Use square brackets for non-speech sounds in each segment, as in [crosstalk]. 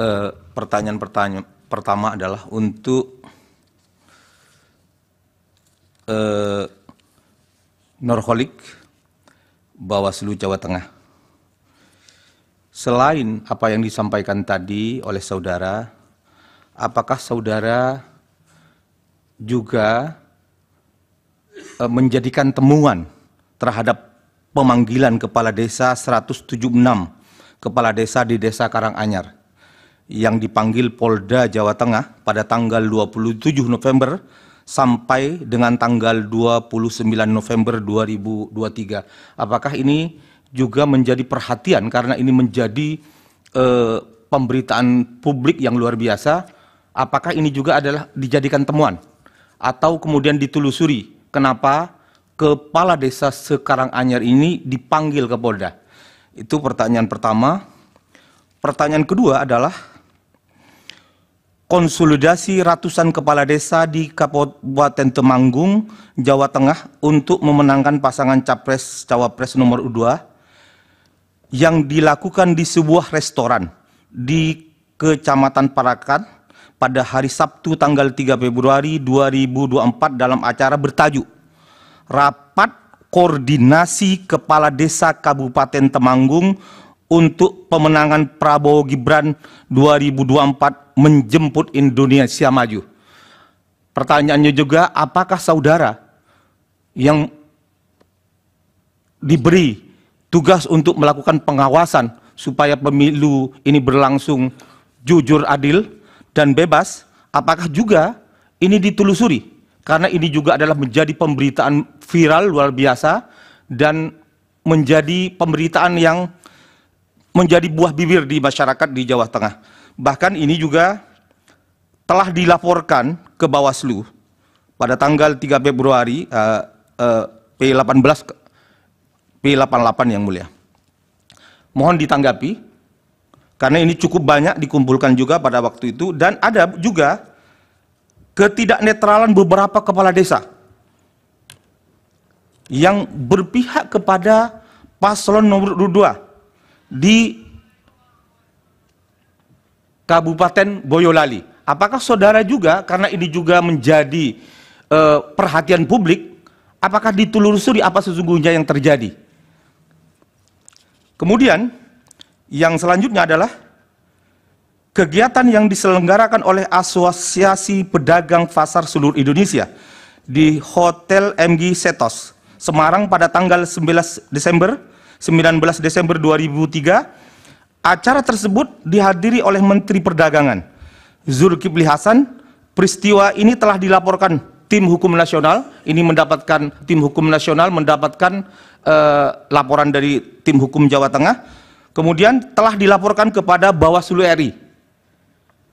eh, pertanyaan-pertanyaan pertama adalah untuk eh, Norholik Bawaslu Jawa Tengah. Selain apa yang disampaikan tadi oleh saudara, apakah saudara juga eh, menjadikan temuan terhadap pemanggilan kepala desa 176 kepala desa di desa Karanganyar? yang dipanggil Polda Jawa Tengah pada tanggal 27 November sampai dengan tanggal 29 November 2023. Apakah ini juga menjadi perhatian karena ini menjadi eh, pemberitaan publik yang luar biasa? Apakah ini juga adalah dijadikan temuan atau kemudian ditelusuri kenapa kepala desa sekarang anyar ini dipanggil ke Polda? Itu pertanyaan pertama. Pertanyaan kedua adalah konsolidasi ratusan kepala desa di Kabupaten Temanggung, Jawa Tengah untuk memenangkan pasangan capres-cawapres nomor 2 yang dilakukan di sebuah restoran di Kecamatan Parakan pada hari Sabtu tanggal 3 Februari 2024 dalam acara bertajuk Rapat Koordinasi Kepala Desa Kabupaten Temanggung untuk pemenangan Prabowo Gibran 2024 menjemput Indonesia maju. Pertanyaannya juga, apakah saudara yang diberi tugas untuk melakukan pengawasan supaya pemilu ini berlangsung jujur, adil, dan bebas, apakah juga ini ditelusuri? Karena ini juga adalah menjadi pemberitaan viral luar biasa dan menjadi pemberitaan yang menjadi buah bibir di masyarakat di Jawa Tengah. Bahkan ini juga telah dilaporkan ke Bawaslu pada tanggal 3 Februari uh, uh, P18 P88 yang mulia. Mohon ditanggapi karena ini cukup banyak dikumpulkan juga pada waktu itu dan ada juga ketidaknetralan beberapa kepala desa yang berpihak kepada paslon nomor 2 di Kabupaten Boyolali. Apakah saudara juga karena ini juga menjadi uh, perhatian publik, apakah ditelusuri apa sesungguhnya yang terjadi? Kemudian yang selanjutnya adalah kegiatan yang diselenggarakan oleh Asosiasi Pedagang Pasar Seluruh Indonesia di Hotel MG Setos, Semarang pada tanggal 19 Desember 19 Desember 2003 Acara tersebut dihadiri oleh Menteri Perdagangan Zulkifli Hasan. Peristiwa ini telah dilaporkan tim hukum nasional. Ini mendapatkan tim hukum nasional mendapatkan uh, laporan dari tim hukum Jawa Tengah. Kemudian telah dilaporkan kepada Bawaslu RI.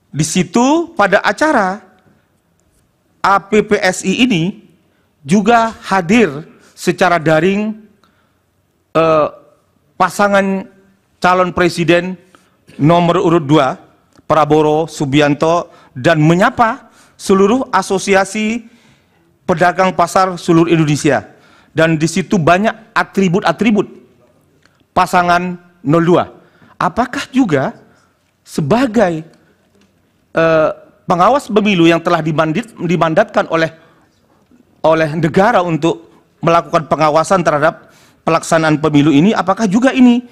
Di situ pada acara APPSI ini juga hadir secara daring uh, pasangan calon presiden nomor urut 2 Prabowo Subianto dan menyapa seluruh asosiasi pedagang pasar seluruh Indonesia dan di situ banyak atribut-atribut pasangan 02. Apakah juga sebagai eh, pengawas pemilu yang telah dimandit, dimandatkan oleh oleh negara untuk melakukan pengawasan terhadap pelaksanaan pemilu ini apakah juga ini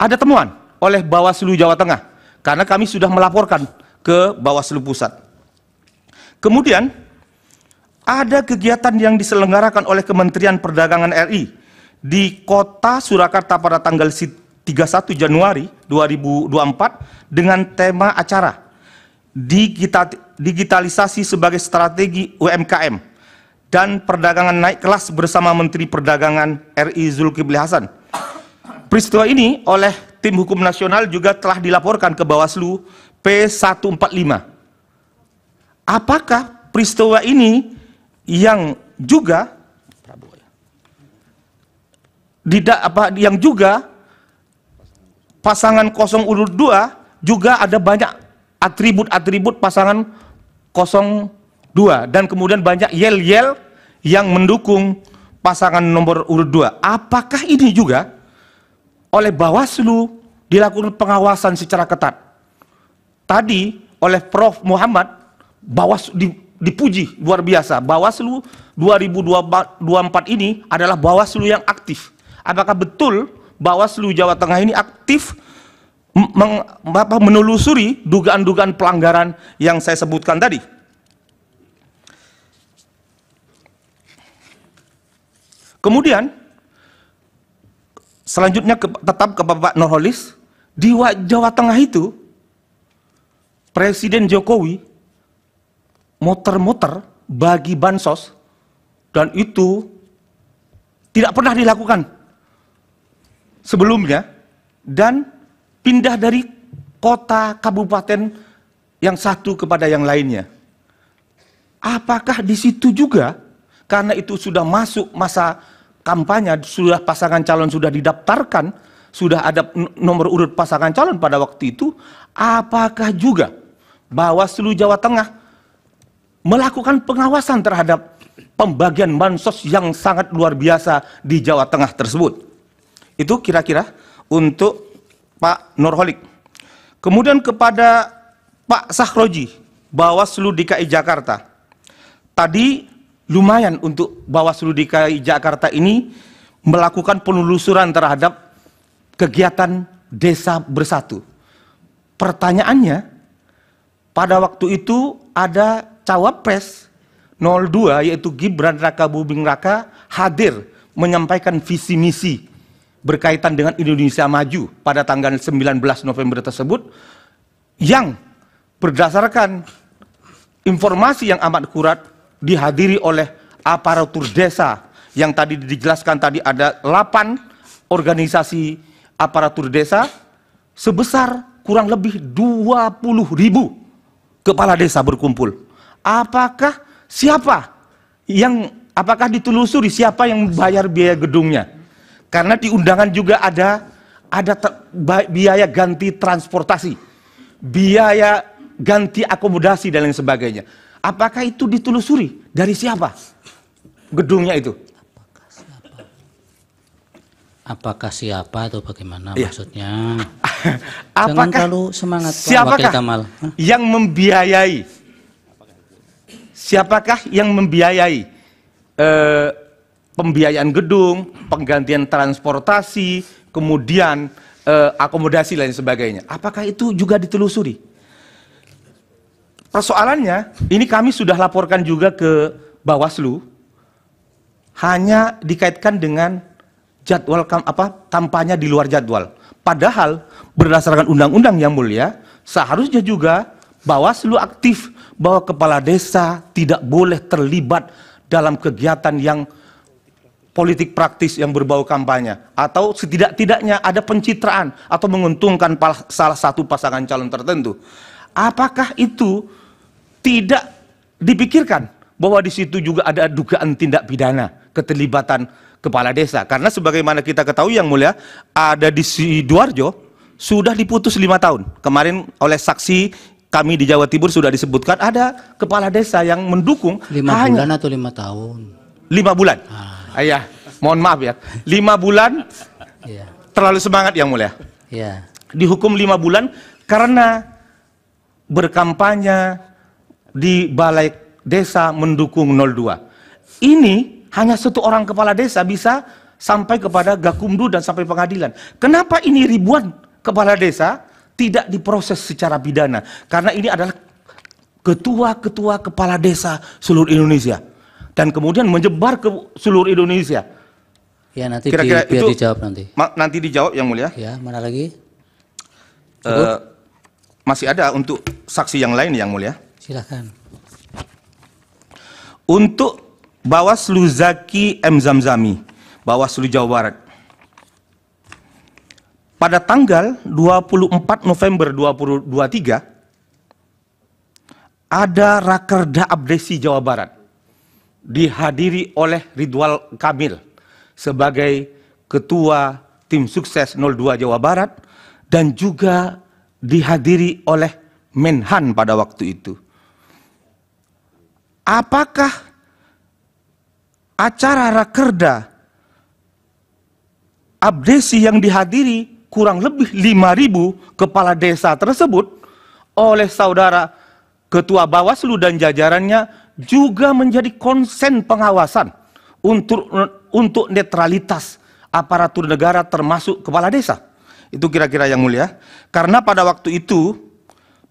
ada temuan oleh Bawaslu Jawa Tengah karena kami sudah melaporkan ke Bawaslu Pusat. Kemudian ada kegiatan yang diselenggarakan oleh Kementerian Perdagangan RI di kota Surakarta pada tanggal 31 Januari 2024 dengan tema acara digitalisasi sebagai strategi UMKM dan perdagangan naik kelas bersama Menteri Perdagangan RI Zulkifli Hasan Peristiwa ini oleh tim hukum nasional juga telah dilaporkan ke Bawaslu P145. Apakah peristiwa ini yang juga tidak apa yang juga pasangan 02 juga ada banyak atribut-atribut pasangan 02 dan kemudian banyak yel-yel yang mendukung pasangan nomor urut 2. Apakah ini juga oleh Bawaslu dilakukan pengawasan secara ketat. Tadi oleh Prof. Muhammad Bawaslu di, dipuji luar biasa. Bawaslu 2024 ini adalah Bawaslu yang aktif. Apakah betul Bawaslu Jawa Tengah ini aktif meng, apa, menelusuri dugaan-dugaan pelanggaran yang saya sebutkan tadi? Kemudian Selanjutnya ke, tetap ke Bapak Nurholis, di Jawa Tengah itu Presiden Jokowi motor-motor bagi bansos dan itu tidak pernah dilakukan sebelumnya dan pindah dari kota kabupaten yang satu kepada yang lainnya. Apakah di situ juga karena itu sudah masuk masa kampanye, sudah pasangan calon sudah didaftarkan, sudah ada nomor urut pasangan calon pada waktu itu, apakah juga Bawaslu Jawa Tengah melakukan pengawasan terhadap pembagian bansos yang sangat luar biasa di Jawa Tengah tersebut? Itu kira-kira untuk Pak Nurholik. Kemudian kepada Pak Sahroji, Bawaslu DKI Jakarta. Tadi lumayan untuk Bawaslu DKI Jakarta ini melakukan penelusuran terhadap kegiatan desa bersatu. Pertanyaannya, pada waktu itu ada cawapres 02 yaitu Gibran Raka Buming Raka hadir menyampaikan visi misi berkaitan dengan Indonesia Maju pada tanggal 19 November tersebut yang berdasarkan informasi yang amat kurat dihadiri oleh aparatur desa yang tadi dijelaskan tadi ada 8 organisasi aparatur desa sebesar kurang lebih 20 ribu kepala desa berkumpul. Apakah siapa yang apakah ditelusuri siapa yang bayar biaya gedungnya? Karena di undangan juga ada ada biaya ganti transportasi, biaya ganti akomodasi dan lain sebagainya. Apakah itu ditelusuri? Dari siapa? Gedungnya itu. Apakah siapa? Apakah siapa atau bagaimana ya. maksudnya? [laughs] Apakah Jangan terlalu semangat siapakah Kamal. yang membiayai? Siapakah yang membiayai e, pembiayaan gedung, penggantian transportasi, kemudian e, akomodasi lain sebagainya? Apakah itu juga ditelusuri? Persoalannya, ini kami sudah laporkan juga ke Bawaslu, hanya dikaitkan dengan jadwal kam, apa kampanye di luar jadwal. Padahal berdasarkan undang-undang yang mulia, seharusnya juga Bawaslu aktif bahwa kepala desa tidak boleh terlibat dalam kegiatan yang politik praktis yang berbau kampanye atau setidak-tidaknya ada pencitraan atau menguntungkan salah satu pasangan calon tertentu. Apakah itu tidak dipikirkan bahwa di situ juga ada dugaan tindak pidana keterlibatan kepala desa? Karena sebagaimana kita ketahui yang mulia, ada di Sidoarjo sudah diputus lima tahun. Kemarin oleh saksi kami di Jawa Timur sudah disebutkan ada kepala desa yang mendukung lima hanya, bulan atau lima tahun lima bulan ah. ayah iya. mohon maaf ya lima bulan iya. terlalu semangat yang mulia iya. dihukum lima bulan karena berkampanye di balai desa mendukung 02. Ini hanya satu orang kepala desa bisa sampai kepada Gakumdu dan sampai pengadilan. Kenapa ini ribuan kepala desa tidak diproses secara pidana? Karena ini adalah ketua-ketua kepala desa seluruh Indonesia dan kemudian menyebar ke seluruh Indonesia. Ya nanti kira-kira di, itu dijawab nanti. nanti dijawab yang mulia. Ya mana lagi? Cukup? Uh, eh, masih ada untuk saksi yang lain yang mulia? Silakan. Untuk Bawaslu Zaki M. Zamzami, Bawaslu Jawa Barat. Pada tanggal 24 November 2023, ada Rakerda Abdesi Jawa Barat dihadiri oleh Ridwal Kamil sebagai Ketua Tim Sukses 02 Jawa Barat dan juga dihadiri oleh Menhan pada waktu itu. Apakah acara rakerda abdesi yang dihadiri kurang lebih 5.000 kepala desa tersebut oleh saudara ketua Bawaslu dan jajarannya juga menjadi konsen pengawasan untuk untuk netralitas aparatur negara termasuk kepala desa. Itu kira-kira yang mulia. Karena pada waktu itu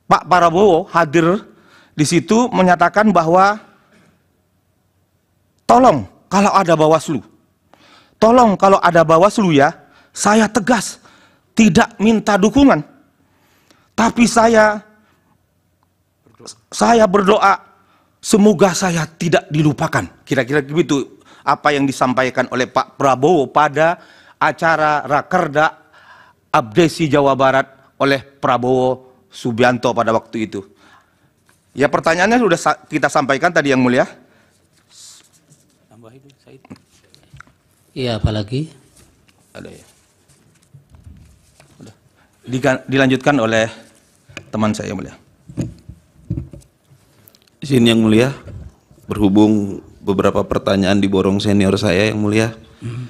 Pak Prabowo hadir di situ menyatakan bahwa tolong kalau ada Bawaslu. Tolong kalau ada Bawaslu ya, saya tegas tidak minta dukungan. Tapi saya saya berdoa semoga saya tidak dilupakan. Kira-kira begitu apa yang disampaikan oleh Pak Prabowo pada acara Rakerda abdesi Jawa Barat oleh Prabowo Subianto pada waktu itu. Ya pertanyaannya sudah kita sampaikan tadi yang mulia. Iya apalagi? Ada ya. dilanjutkan oleh teman saya yang mulia. Izin yang mulia, berhubung beberapa pertanyaan diborong senior saya yang mulia. Mm -hmm.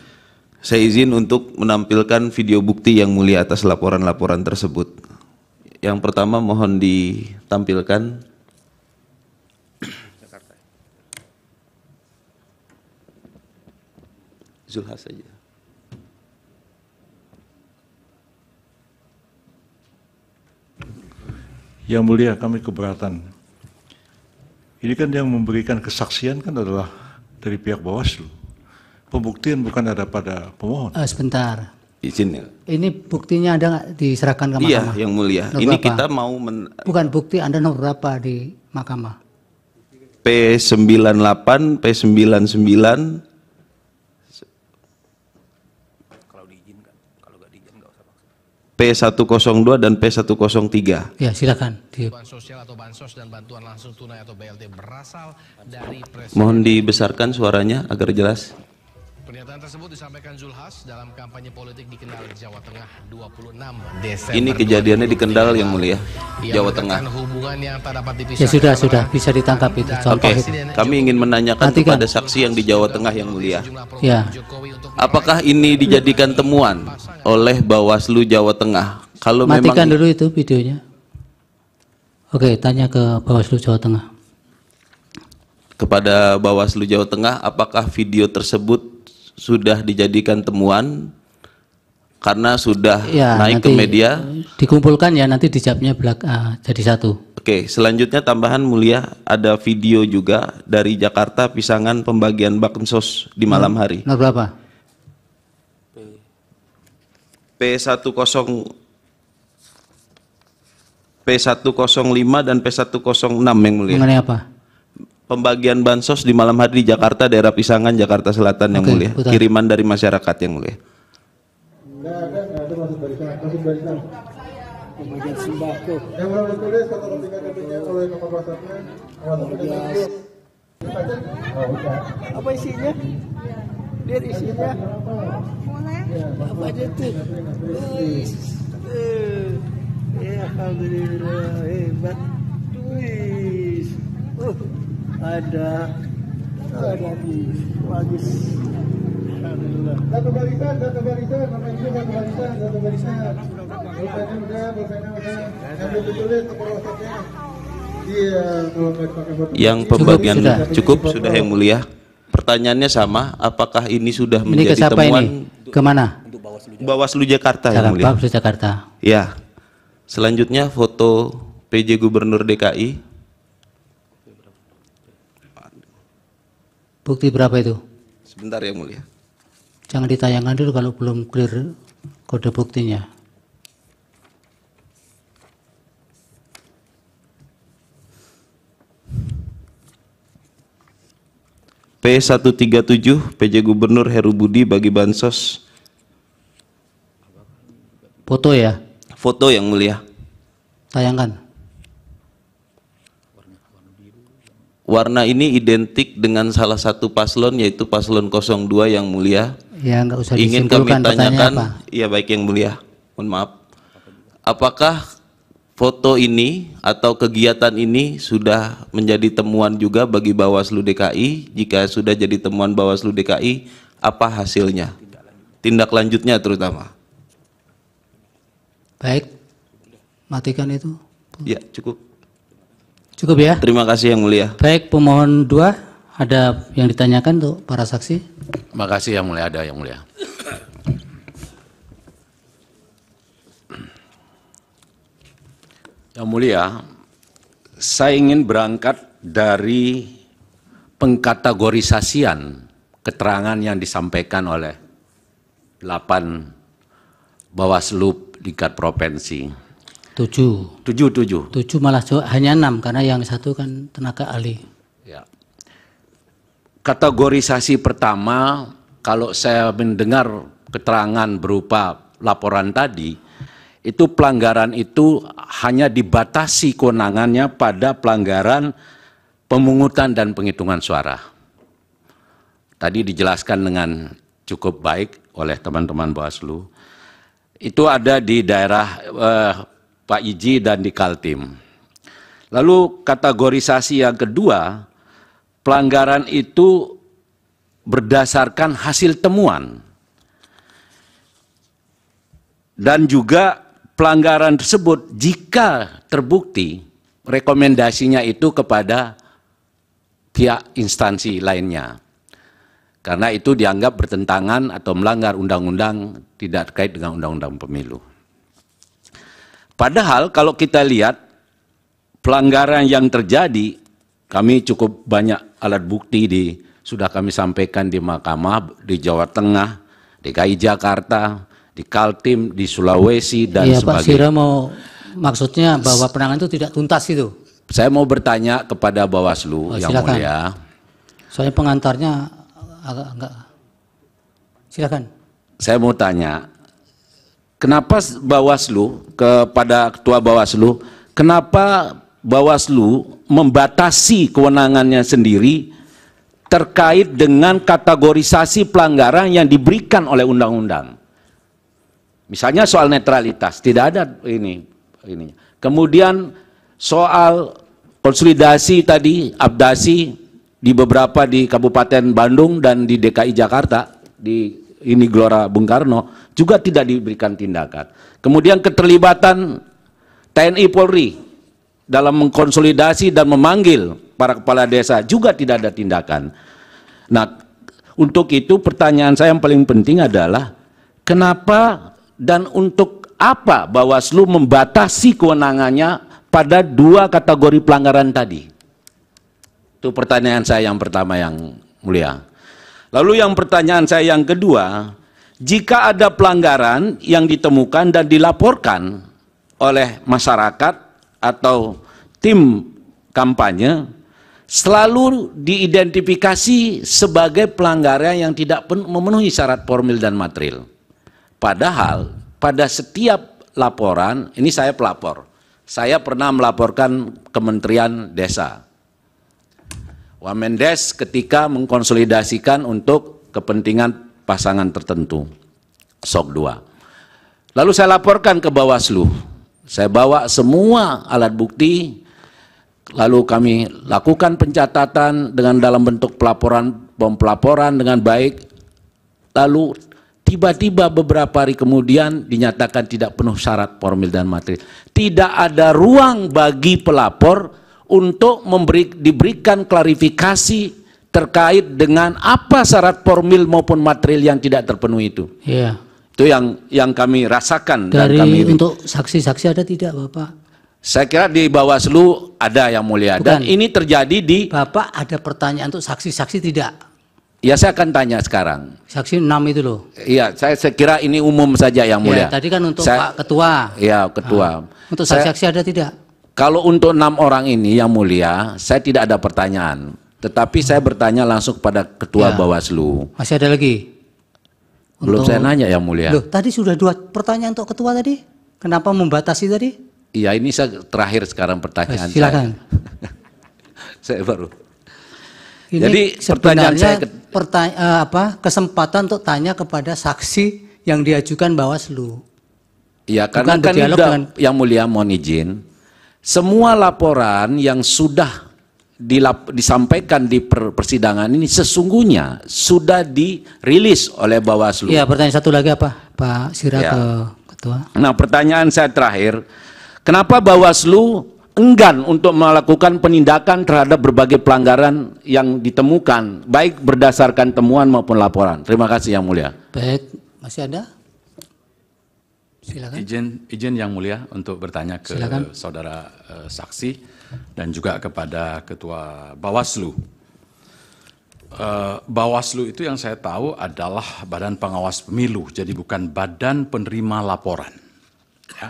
Saya izin untuk menampilkan video bukti yang mulia atas laporan-laporan tersebut. Yang pertama mohon ditampilkan. Jakarta. [clears throat] Zulhas saja. Yang mulia kami keberatan. Ini kan yang memberikan kesaksian kan adalah dari pihak Bawaslu Pembuktian bukan ada pada pemohon. Uh, sebentar. Izin ya. Ini buktinya ada nggak diserahkan ke iya, mahkamah? Iya, yang mulia. Nomor ini berapa? kita mau men Bukan bukti Anda nomor berapa di mahkamah? P98, P99 kalau diizinkan, kalau nggak diizinkan nggak P102 dan P103. Ya, silakan. Bantuan sosial atau bansos dan bantuan langsung tunai atau BLT berasal dari presiden. Mohon dibesarkan suaranya agar jelas. Pernyataan tersebut disampaikan Zulhas dalam kampanye politik di Kendal, Jawa Tengah 26 Desember. Ini kejadiannya di Kendal yang mulia, Jawa Tengah. Hubungan yang tak dapat dipisahkan ya sudah sudah bisa ditangkap itu Oke, okay. kami ingin menanyakan Nantikan. kepada kan. saksi yang di Jawa Tengah yang mulia. Ya. Apakah ini dijadikan temuan oleh Bawaslu Jawa Tengah? Kalau Matikan memang... dulu itu videonya. Oke, tanya ke Bawaslu Jawa Tengah. Kepada Bawaslu Jawa Tengah, apakah video tersebut sudah dijadikan temuan karena sudah ya, naik ke media. Dikumpulkan ya nanti di belak, uh, jadi satu. Oke, selanjutnya tambahan mulia ada video juga dari Jakarta pisangan pembagian baksos di hmm. malam hari. Nomor berapa? P10 P105 dan P106 yang mulia. Mengenai apa? pembagian bansos di malam hari di Jakarta, daerah Pisangan, Jakarta Selatan yang mulia. Putar. Kiriman dari masyarakat yang mulia. Apa isinya? Dia isinya apa aja tuh? Ya, alhamdulillah hebat. Tulis. Oh ada ada bagus satu barisan satu barisan namanya juga satu barisan satu barisan yang iya, pembagian cukup, sudah. cukup sudah yang mulia pertanyaannya sama apakah ini sudah ini menjadi ke siapa temuan ini? kemana Bawaslu Jakarta yang mulia Bawaslu Jakarta ya selanjutnya foto PJ Gubernur DKI Bukti berapa itu? Sebentar ya mulia. Jangan ditayangkan dulu kalau belum clear kode buktinya. P137 PJ Gubernur Heru Budi bagi bansos. Foto ya? Foto yang mulia. Tayangkan. warna ini identik dengan salah satu paslon yaitu paslon 02 yang mulia. Ya, enggak usah Ingin kami tanyakan, iya baik yang mulia. Mohon maaf. Apakah foto ini atau kegiatan ini sudah menjadi temuan juga bagi Bawaslu DKI? Jika sudah jadi temuan Bawaslu DKI, apa hasilnya? Tindak lanjutnya terutama. Baik. Matikan itu. Ya, cukup. Cukup ya. Terima kasih yang mulia. Baik, pemohon dua ada yang ditanyakan tuh para saksi. Terima kasih yang mulia ada yang mulia. Yang mulia, saya ingin berangkat dari pengkategorisasian keterangan yang disampaikan oleh 8 Bawaslu tingkat provinsi. Tujuh. Tujuh, tujuh. Tujuh malah hanya enam karena yang satu kan tenaga ahli. Ya. Kategorisasi pertama kalau saya mendengar keterangan berupa laporan tadi, itu pelanggaran itu hanya dibatasi kewenangannya pada pelanggaran pemungutan dan penghitungan suara. Tadi dijelaskan dengan cukup baik oleh teman-teman Bawaslu. Itu ada di daerah eh, Pak Iji dan di Kaltim. Lalu kategorisasi yang kedua, pelanggaran itu berdasarkan hasil temuan. Dan juga pelanggaran tersebut jika terbukti rekomendasinya itu kepada pihak instansi lainnya. Karena itu dianggap bertentangan atau melanggar undang-undang tidak terkait dengan undang-undang pemilu. Padahal kalau kita lihat pelanggaran yang terjadi, kami cukup banyak alat bukti di sudah kami sampaikan di Mahkamah di Jawa Tengah, DKI Jakarta, di Kaltim, di Sulawesi dan ya, sebagainya. Pak Sira mau maksudnya bahwa penanganan itu tidak tuntas itu. Saya mau bertanya kepada Bawaslu oh, yang silakan. mulia. Soalnya pengantarnya agak enggak. Silakan. Saya mau tanya, kenapa Bawaslu kepada Ketua Bawaslu, kenapa Bawaslu membatasi kewenangannya sendiri terkait dengan kategorisasi pelanggaran yang diberikan oleh undang-undang. Misalnya soal netralitas, tidak ada ini ini. Kemudian soal konsolidasi tadi, abdasi di beberapa di Kabupaten Bandung dan di DKI Jakarta di ini Gelora Bung Karno juga tidak diberikan tindakan. Kemudian keterlibatan TNI Polri dalam mengkonsolidasi dan memanggil para kepala desa juga tidak ada tindakan. Nah, untuk itu pertanyaan saya yang paling penting adalah kenapa dan untuk apa Bawaslu membatasi kewenangannya pada dua kategori pelanggaran tadi? Itu pertanyaan saya yang pertama yang mulia. Lalu yang pertanyaan saya yang kedua, jika ada pelanggaran yang ditemukan dan dilaporkan oleh masyarakat atau tim kampanye, selalu diidentifikasi sebagai pelanggaran yang tidak memenuhi syarat formil dan material. Padahal pada setiap laporan, ini saya pelapor, saya pernah melaporkan Kementerian Desa Wamendes ketika mengkonsolidasikan untuk kepentingan pasangan tertentu. SOK 2. Lalu saya laporkan ke Bawaslu. Saya bawa semua alat bukti, lalu kami lakukan pencatatan dengan dalam bentuk pelaporan pelaporan dengan baik. Lalu tiba-tiba beberapa hari kemudian dinyatakan tidak penuh syarat formil dan materi. Tidak ada ruang bagi pelapor untuk memberi, diberikan klarifikasi terkait dengan apa syarat formil maupun material yang tidak terpenuhi itu. Iya. Itu yang yang kami rasakan Dari, dan kami untuk saksi-saksi ada tidak, Bapak? Saya kira di Bawaslu ada yang mulia Bukan. dan ini terjadi di Bapak ada pertanyaan untuk saksi-saksi tidak? Ya saya akan tanya sekarang. Saksi enam itu loh. Iya, saya, saya kira ini umum saja yang iya, mulia. Ya, tadi kan untuk saya, Pak Ketua. Iya, Ketua. Nah, untuk saksi-saksi ada tidak? Kalau untuk enam orang ini yang mulia, saya tidak ada pertanyaan. Tetapi saya bertanya langsung kepada Ketua ya. Bawaslu. Masih ada lagi? Belum untuk... saya nanya yang mulia. Loh, tadi sudah dua pertanyaan untuk Ketua tadi. Kenapa membatasi tadi? Iya, ini saya terakhir sekarang pertanyaan Silakan. saya. [laughs] saya baru. Ini Jadi pertanyaan saya pertanya eh, apa kesempatan untuk tanya kepada saksi yang diajukan Bawaslu. Iya, karena Bukan kan dengan... yang mulia mohon izin semua laporan yang sudah dilap, disampaikan di persidangan ini sesungguhnya sudah dirilis oleh Bawaslu. Iya, pertanyaan satu lagi apa, Pak Sirat ya. Ketua? Nah, pertanyaan saya terakhir, kenapa Bawaslu enggan untuk melakukan penindakan terhadap berbagai pelanggaran yang ditemukan, baik berdasarkan temuan maupun laporan? Terima kasih, Yang Mulia. Baik, masih ada? Silakan. Izin, izin yang mulia untuk bertanya ke Silakan. saudara uh, saksi dan juga kepada ketua Bawaslu. Uh, Bawaslu itu yang saya tahu adalah badan pengawas pemilu, jadi bukan badan penerima laporan. Ya,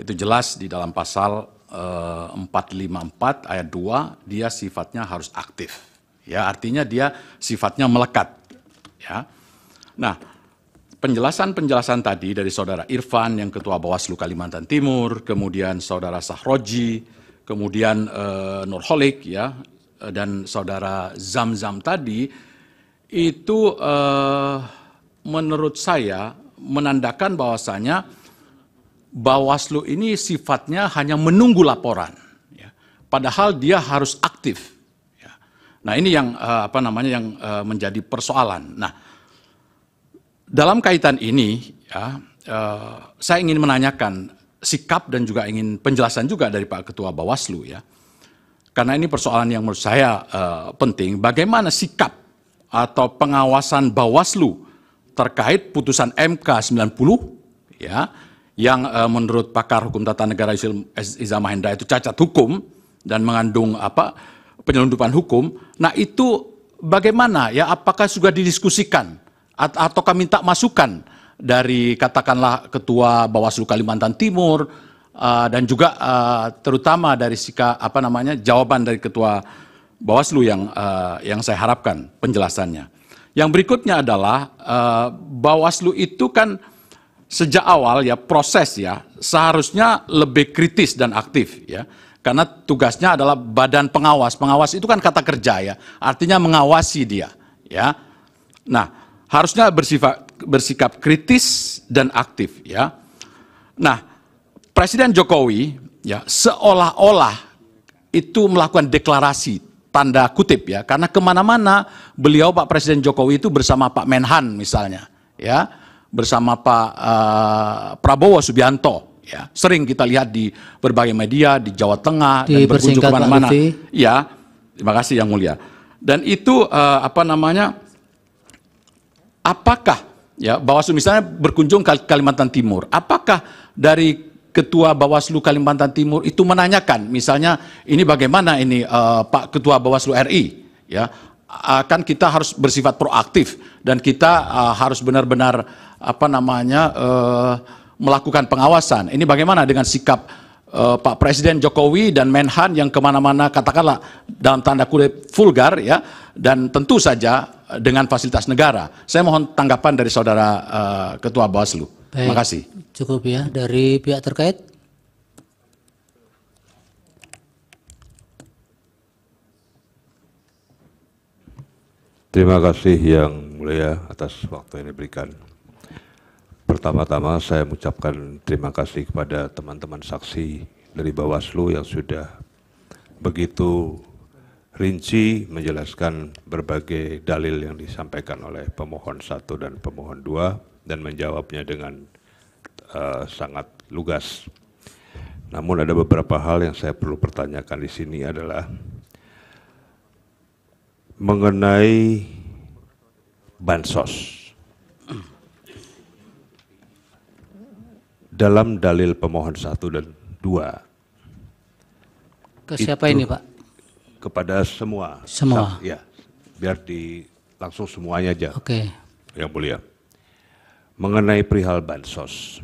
itu jelas di dalam pasal uh, eh, 454 ayat 2 dia sifatnya harus aktif. Ya, artinya dia sifatnya melekat. Ya. Nah, penjelasan-penjelasan tadi dari Saudara Irfan yang Ketua Bawaslu Kalimantan Timur, kemudian Saudara Sahroji, kemudian uh, eh, Nurholik ya, eh, dan Saudara Zamzam tadi itu uh, menurut saya menandakan bahwasanya Bawaslu ini sifatnya hanya menunggu laporan, ya. padahal dia harus aktif. Ya. Nah ini yang uh, apa namanya yang uh, menjadi persoalan. Nah dalam kaitan ini, ya, uh, saya ingin menanyakan sikap dan juga ingin penjelasan juga dari Pak Ketua Bawaslu ya. Karena ini persoalan yang menurut saya uh, penting, bagaimana sikap atau pengawasan Bawaslu terkait putusan MK 90 ya yang uh, menurut pakar hukum tata negara Iza Mahendra itu cacat hukum dan mengandung apa penyelundupan hukum. Nah, itu bagaimana ya apakah sudah didiskusikan atau kami minta masukan dari katakanlah ketua Bawaslu Kalimantan Timur eh, dan juga eh, terutama dari sika apa namanya jawaban dari ketua Bawaslu yang eh, yang saya harapkan penjelasannya. Yang berikutnya adalah Bawaslu itu kan sejak awal ya proses ya seharusnya lebih kritis dan aktif ya karena tugasnya adalah badan pengawas pengawas itu kan kata kerja ya artinya mengawasi dia ya nah harusnya bersifat bersikap kritis dan aktif ya. Nah, Presiden Jokowi ya seolah-olah itu melakukan deklarasi tanda kutip ya karena kemana-mana beliau Pak Presiden Jokowi itu bersama Pak Menhan misalnya ya bersama Pak uh, Prabowo Subianto ya sering kita lihat di berbagai media di Jawa Tengah di dan berkunjung kemana-mana ya terima kasih yang mulia dan itu uh, apa namanya apakah ya Bawaslu misalnya berkunjung ke Kalimantan Timur, apakah dari Ketua Bawaslu Kalimantan Timur itu menanyakan, misalnya ini bagaimana ini uh, Pak Ketua Bawaslu RI, ya akan kita harus bersifat proaktif dan kita uh, harus benar-benar apa namanya uh, melakukan pengawasan. Ini bagaimana dengan sikap uh, Pak Presiden Jokowi dan Menhan yang kemana-mana katakanlah dalam tanda kutip vulgar ya dan tentu saja dengan fasilitas negara. Saya mohon tanggapan dari saudara uh, Ketua Bawaslu. Terima kasih. Cukup ya dari pihak terkait. Terima kasih yang mulia atas waktu yang diberikan. Pertama-tama saya mengucapkan terima kasih kepada teman-teman saksi dari Bawaslu yang sudah begitu rinci menjelaskan berbagai dalil yang disampaikan oleh pemohon satu dan pemohon dua dan menjawabnya dengan uh, sangat lugas. Namun ada beberapa hal yang saya perlu pertanyakan di sini adalah mengenai bansos. Dalam dalil pemohon satu dan dua. Ke siapa itu, ini Pak? kepada semua. Semua. ya, biar di langsung semuanya aja. Oke. Okay. Yang mulia. Mengenai perihal bansos,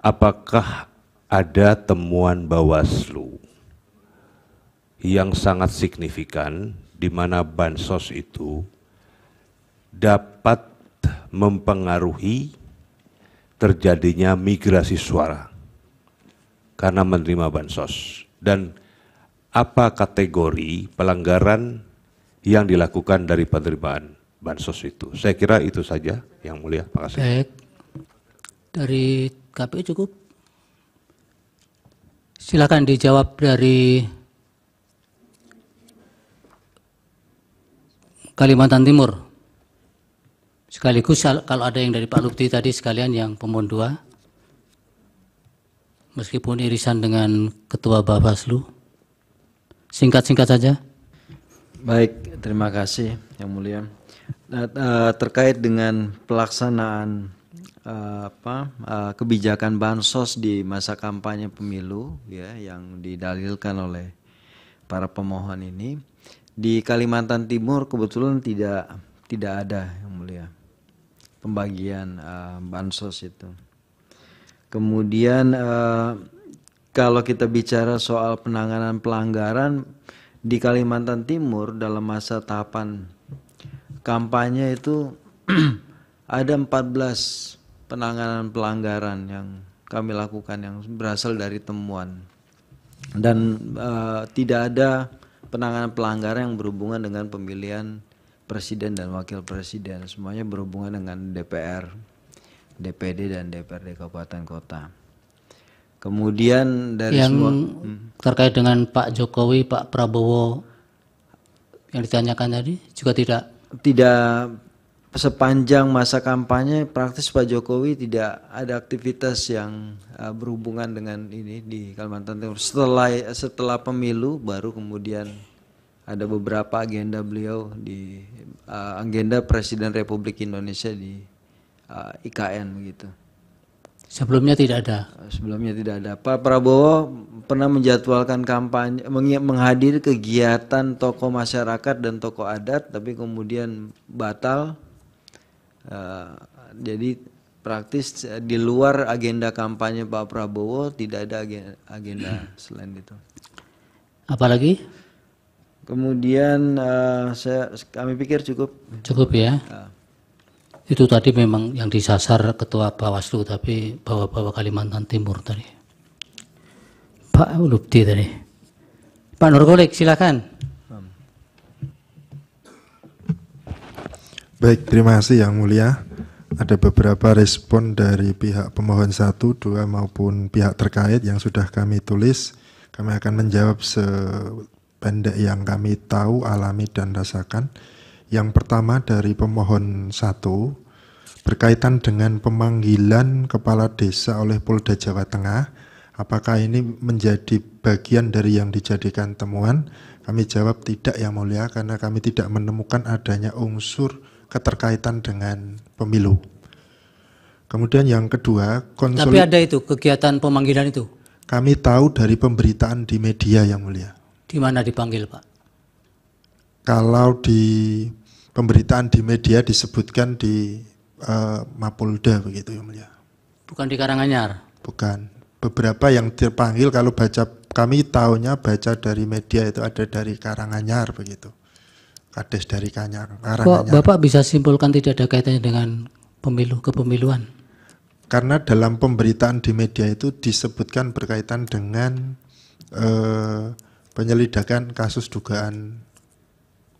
apakah ada temuan Bawaslu yang sangat signifikan di mana bansos itu dapat mempengaruhi terjadinya migrasi suara karena menerima bansos dan apa kategori pelanggaran yang dilakukan dari penerimaan bansos itu. Saya kira itu saja yang mulia. Terima kasih. Baik. Dari KPU cukup. Silakan dijawab dari Kalimantan Timur. Sekaligus kalau ada yang dari Pak Lutfi tadi sekalian yang pemohon dua. Meskipun irisan dengan Ketua Bapak Bawaslu. Singkat-singkat saja. Baik, terima kasih Yang Mulia. Nah, terkait dengan pelaksanaan eh, apa kebijakan bansos di masa kampanye pemilu ya yang didalilkan oleh para pemohon ini di Kalimantan Timur kebetulan tidak tidak ada yang mulia pembagian uh, bansos itu. Kemudian uh, kalau kita bicara soal penanganan pelanggaran di Kalimantan Timur dalam masa tahapan kampanye itu [clears throat] ada 14 penanganan pelanggaran yang kami lakukan yang berasal dari temuan dan e, tidak ada penanganan pelanggaran yang berhubungan dengan pemilihan presiden dan wakil presiden semuanya berhubungan dengan DPR, DPD dan DPRD kabupaten kota. Kemudian dari yang semua, hmm. terkait dengan Pak Jokowi, Pak Prabowo yang ditanyakan tadi juga tidak tidak sepanjang masa kampanye praktis Pak Jokowi tidak ada aktivitas yang uh, berhubungan dengan ini di Kalimantan Timur. Setelah setelah pemilu baru kemudian ada beberapa agenda beliau di uh, agenda Presiden Republik Indonesia di uh, eh, IKN begitu. Sebelumnya tidak ada. Sebelumnya tidak ada. Pak Prabowo pernah menjadwalkan kampanye menghadiri kegiatan tokoh masyarakat dan tokoh adat, tapi kemudian batal. Uh, jadi praktis di luar agenda kampanye Pak Prabowo tidak ada agenda, selain itu. Apalagi? Kemudian uh, saya kami pikir cukup. Cukup ya. Uh, itu tadi memang yang disasar Ketua Bawaslu tapi bawa-bawa Kalimantan Timur tadi. Pak Lubdi tadi. Pak Nurkolik silakan. Baik, terima kasih Yang Mulia. Ada beberapa respon dari pihak pemohon satu, dua maupun pihak terkait yang sudah kami tulis. Kami akan menjawab sependek yang kami tahu, alami, dan rasakan. Yang pertama dari pemohon satu berkaitan dengan pemanggilan kepala desa oleh Polda Jawa Tengah. Apakah ini menjadi bagian dari yang dijadikan temuan? Kami jawab tidak ya mulia karena kami tidak menemukan adanya unsur keterkaitan dengan pemilu. Kemudian yang kedua, Tapi ada itu kegiatan pemanggilan itu? Kami tahu dari pemberitaan di media yang mulia. Di mana dipanggil Pak? Kalau di pemberitaan di media disebutkan di uh, Mapolda begitu ya mulia. Bukan di Karanganyar. Bukan. Beberapa yang terpanggil, kalau baca kami tahunya baca dari media itu ada dari Karanganyar begitu. Kades dari Kanyar, Karanganyar. Kok Bapak bisa simpulkan tidak ada kaitannya dengan pemilu kepemiluan? Karena dalam pemberitaan di media itu disebutkan berkaitan dengan eh, penyelidikan kasus dugaan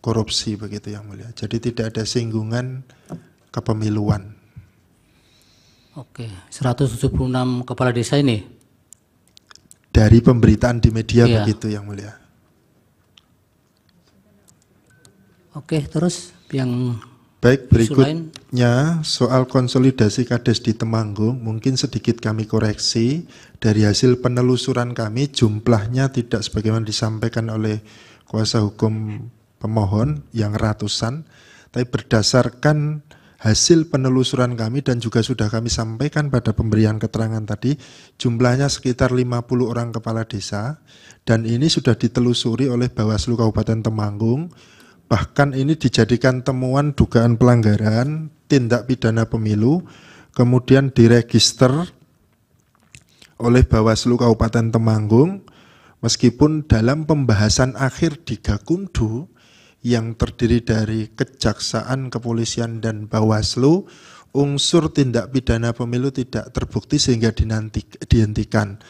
korupsi begitu yang mulia. Jadi tidak ada singgungan kepemiluan. Oke, 176 kepala desa ini dari pemberitaan di media iya. begitu yang mulia. Oke, terus yang Baik, berikutnya soal konsolidasi kades di Temanggung, mungkin sedikit kami koreksi dari hasil penelusuran kami jumlahnya tidak sebagaimana disampaikan oleh kuasa hukum pemohon yang ratusan, tapi berdasarkan hasil penelusuran kami dan juga sudah kami sampaikan pada pemberian keterangan tadi, jumlahnya sekitar 50 orang kepala desa dan ini sudah ditelusuri oleh Bawaslu Kabupaten Temanggung. Bahkan ini dijadikan temuan dugaan pelanggaran tindak pidana pemilu, kemudian diregister oleh Bawaslu Kabupaten Temanggung. Meskipun dalam pembahasan akhir di Gakumdu, yang terdiri dari kejaksaan, kepolisian, dan bawaslu, unsur tindak pidana pemilu tidak terbukti sehingga dinantik, dihentikan.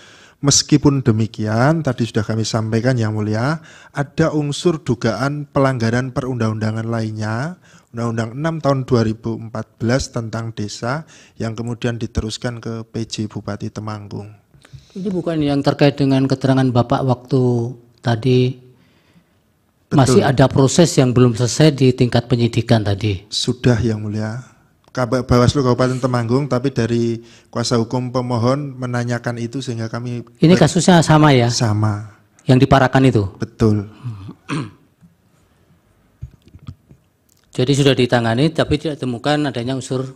Meskipun demikian, tadi sudah kami sampaikan yang mulia, ada unsur dugaan pelanggaran perundang-undangan lainnya, Undang-Undang 6 tahun 2014 tentang desa yang kemudian diteruskan ke PJ Bupati Temanggung. Ini bukan yang terkait dengan keterangan Bapak waktu tadi Betul. Masih ada proses yang belum selesai di tingkat penyidikan tadi. Sudah yang mulia. Bawaslu Kabupaten Temanggung tapi dari kuasa hukum pemohon menanyakan itu sehingga kami Ini kasusnya sama ya? Sama. Yang diparakan itu? Betul. [clears throat] Jadi sudah ditangani tapi tidak temukan adanya unsur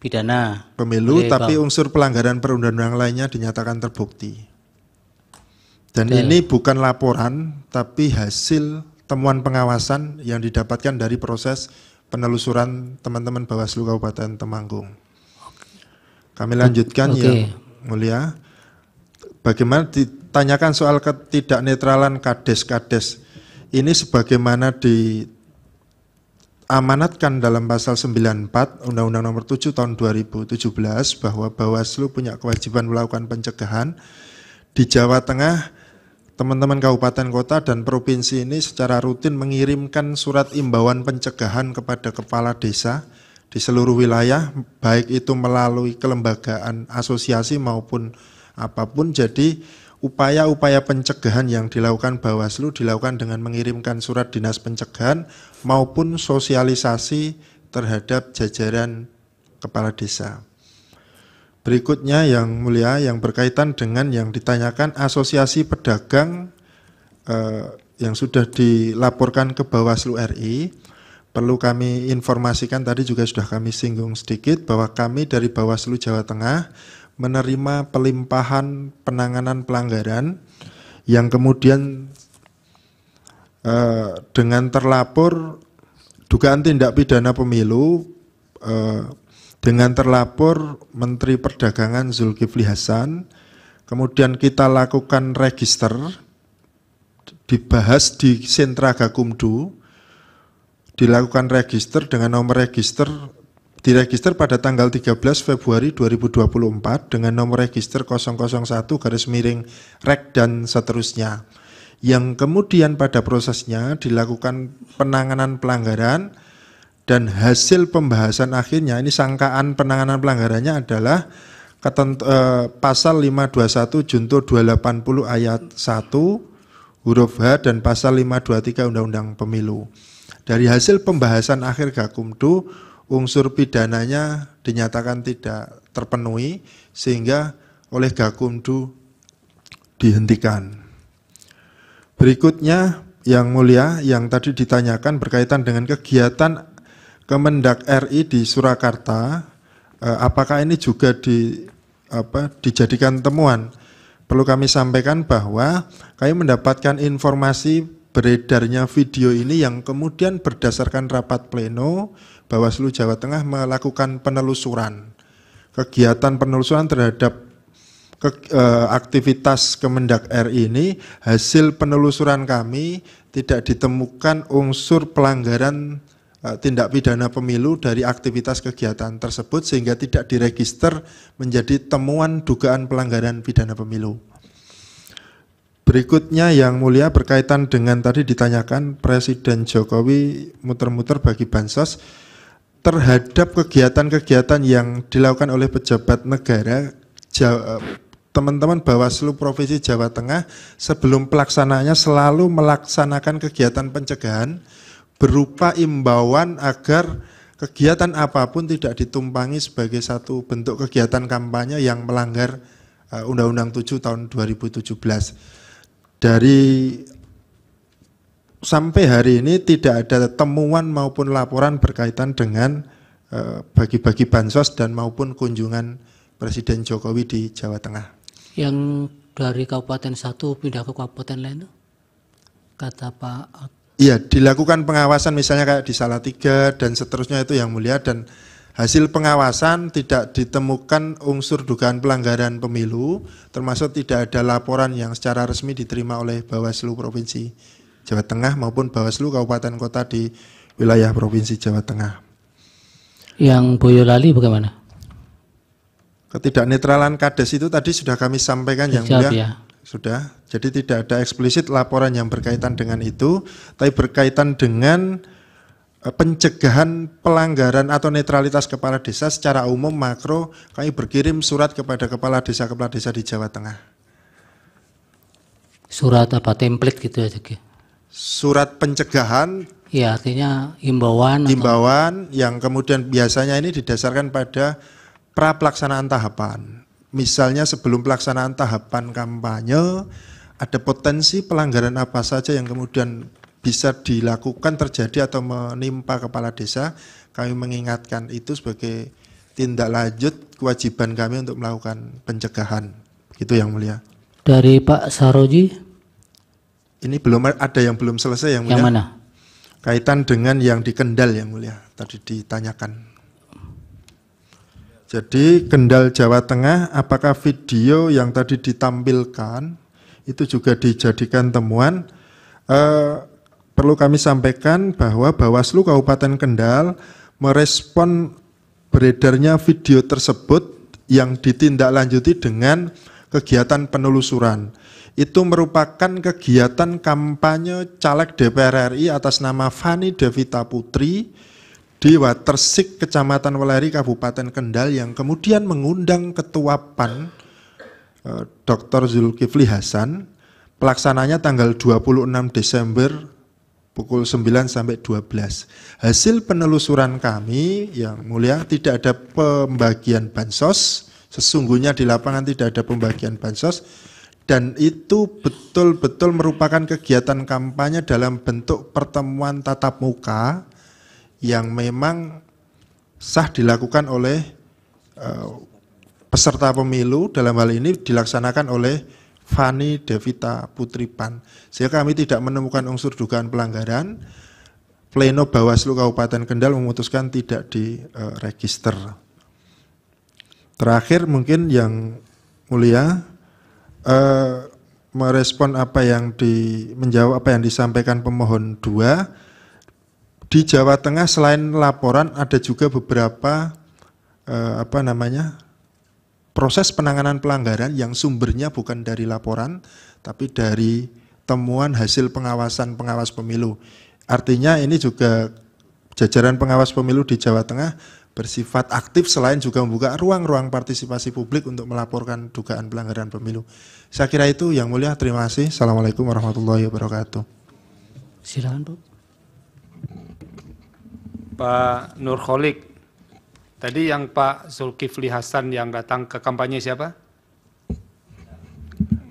pidana. Pemilu Oke, tapi bang. unsur pelanggaran perundang-undangan lainnya dinyatakan terbukti. Dan Betul. ini bukan laporan tapi hasil temuan pengawasan yang didapatkan dari proses penelusuran teman-teman Bawaslu Kabupaten Temanggung. Kami lanjutkan okay. ya, Mulia. Bagaimana ditanyakan soal ketidaknetralan kades-kades ini sebagaimana di amanatkan dalam pasal 94 Undang-Undang Nomor 7 tahun 2017 bahwa Bawaslu punya kewajiban melakukan pencegahan di Jawa Tengah teman-teman kabupaten kota dan provinsi ini secara rutin mengirimkan surat imbauan pencegahan kepada kepala desa di seluruh wilayah, baik itu melalui kelembagaan asosiasi maupun apapun. Jadi upaya-upaya pencegahan yang dilakukan Bawaslu dilakukan dengan mengirimkan surat dinas pencegahan maupun sosialisasi terhadap jajaran kepala desa. Berikutnya yang mulia yang berkaitan dengan yang ditanyakan asosiasi pedagang eh, yang sudah dilaporkan ke Bawaslu RI perlu kami informasikan tadi juga sudah kami singgung sedikit bahwa kami dari Bawaslu Jawa Tengah menerima pelimpahan penanganan pelanggaran yang kemudian eh, dengan terlapor dugaan tindak pidana pemilu eh, dengan terlapor Menteri Perdagangan Zulkifli Hasan, kemudian kita lakukan register, dibahas di Sentra Gakumdu, dilakukan register dengan nomor register, diregister pada tanggal 13 Februari 2024 dengan nomor register 001 garis miring rek dan seterusnya. Yang kemudian pada prosesnya dilakukan penanganan pelanggaran, dan hasil pembahasan akhirnya ini sangkaan penanganan pelanggarannya adalah ketent, eh, pasal 521 junto 280 ayat 1 huruf H dan pasal 523 Undang-Undang Pemilu. Dari hasil pembahasan akhir Gakumdu, unsur pidananya dinyatakan tidak terpenuhi sehingga oleh Gakumdu dihentikan. Berikutnya yang mulia yang tadi ditanyakan berkaitan dengan kegiatan Kemendak RI di Surakarta, eh, apakah ini juga di apa dijadikan temuan? Perlu kami sampaikan bahwa kami mendapatkan informasi beredarnya video ini yang kemudian berdasarkan rapat pleno Bawaslu Jawa Tengah melakukan penelusuran kegiatan penelusuran terhadap ke, eh, aktivitas Kemendak RI ini hasil penelusuran kami tidak ditemukan unsur pelanggaran Eh, tindak pidana pemilu dari aktivitas kegiatan tersebut sehingga tidak diregister menjadi temuan dugaan pelanggaran pidana pemilu. Berikutnya yang mulia berkaitan dengan tadi ditanyakan Presiden Jokowi muter-muter bagi bansos terhadap kegiatan-kegiatan yang dilakukan oleh pejabat negara eh, teman-teman Bawaslu Provinsi Jawa Tengah sebelum pelaksananya selalu melaksanakan kegiatan pencegahan berupa imbauan agar kegiatan apapun tidak ditumpangi sebagai satu bentuk kegiatan kampanye yang melanggar eh, Undang-Undang 7 tahun 2017. Dari sampai hari ini tidak ada temuan maupun laporan berkaitan dengan eh, bagi-bagi bansos dan maupun kunjungan Presiden Jokowi di Jawa Tengah. Yang dari kabupaten satu pindah ke kabupaten lain, kata Pak Iya, dilakukan pengawasan misalnya kayak di salah tiga dan seterusnya itu yang mulia dan hasil pengawasan tidak ditemukan unsur dugaan pelanggaran pemilu, termasuk tidak ada laporan yang secara resmi diterima oleh Bawaslu Provinsi Jawa Tengah maupun Bawaslu Kabupaten Kota di wilayah Provinsi Jawa Tengah. Yang Boyolali bagaimana? Ketidaknetralan kades itu tadi sudah kami sampaikan Dijab, yang mulia. Ya. Sudah jadi tidak ada eksplisit laporan yang berkaitan dengan itu, tapi berkaitan dengan eh, pencegahan pelanggaran atau netralitas kepala desa secara umum makro kami berkirim surat kepada kepala desa-kepala desa di Jawa Tengah. Surat apa template gitu ya, Surat pencegahan Ya artinya imbauan. Imbauan atau... yang kemudian biasanya ini didasarkan pada pra pelaksanaan tahapan. Misalnya sebelum pelaksanaan tahapan kampanye ada potensi pelanggaran apa saja yang kemudian bisa dilakukan terjadi atau menimpa kepala desa, kami mengingatkan itu sebagai tindak lanjut kewajiban kami untuk melakukan pencegahan. Gitu yang mulia. Dari Pak Saroji? Ini belum ada yang belum selesai yang mulia. Yang mana? Kaitan dengan yang di Kendal yang mulia tadi ditanyakan. Jadi Kendal Jawa Tengah apakah video yang tadi ditampilkan itu juga dijadikan temuan. Eh, perlu kami sampaikan bahwa Bawaslu Kabupaten Kendal merespon beredarnya video tersebut yang ditindaklanjuti dengan kegiatan penelusuran. Itu merupakan kegiatan kampanye caleg DPR RI atas nama Fani Devita Putri di Watersik, Kecamatan Weleri, Kabupaten Kendal yang kemudian mengundang Ketua PAN Eh, Dr. Zulkifli Hasan pelaksananya tanggal 26 Desember pukul 9 sampai 12. Hasil penelusuran kami yang mulia tidak ada pembagian bansos, sesungguhnya di lapangan tidak ada pembagian bansos dan itu betul-betul merupakan kegiatan kampanye dalam bentuk pertemuan tatap muka yang memang sah dilakukan oleh eh, peserta pemilu dalam hal ini dilaksanakan oleh Fani Devita Putri Pan. Sehingga kami tidak menemukan unsur dugaan pelanggaran. Pleno Bawaslu Kabupaten Kendal memutuskan tidak diregister. Terakhir mungkin yang mulia eh, merespon apa yang di menjawab apa yang disampaikan pemohon 2 di Jawa Tengah selain laporan ada juga beberapa eh, apa namanya proses penanganan pelanggaran yang sumbernya bukan dari laporan tapi dari temuan hasil pengawasan pengawas pemilu. Artinya ini juga jajaran pengawas pemilu di Jawa Tengah bersifat aktif selain juga membuka ruang-ruang partisipasi publik untuk melaporkan dugaan pelanggaran pemilu. Saya kira itu yang mulia. Terima kasih. Assalamualaikum warahmatullahi wabarakatuh. Silakan Pak Nurholik, Tadi yang Pak Zulkifli Hasan yang datang ke kampanye siapa?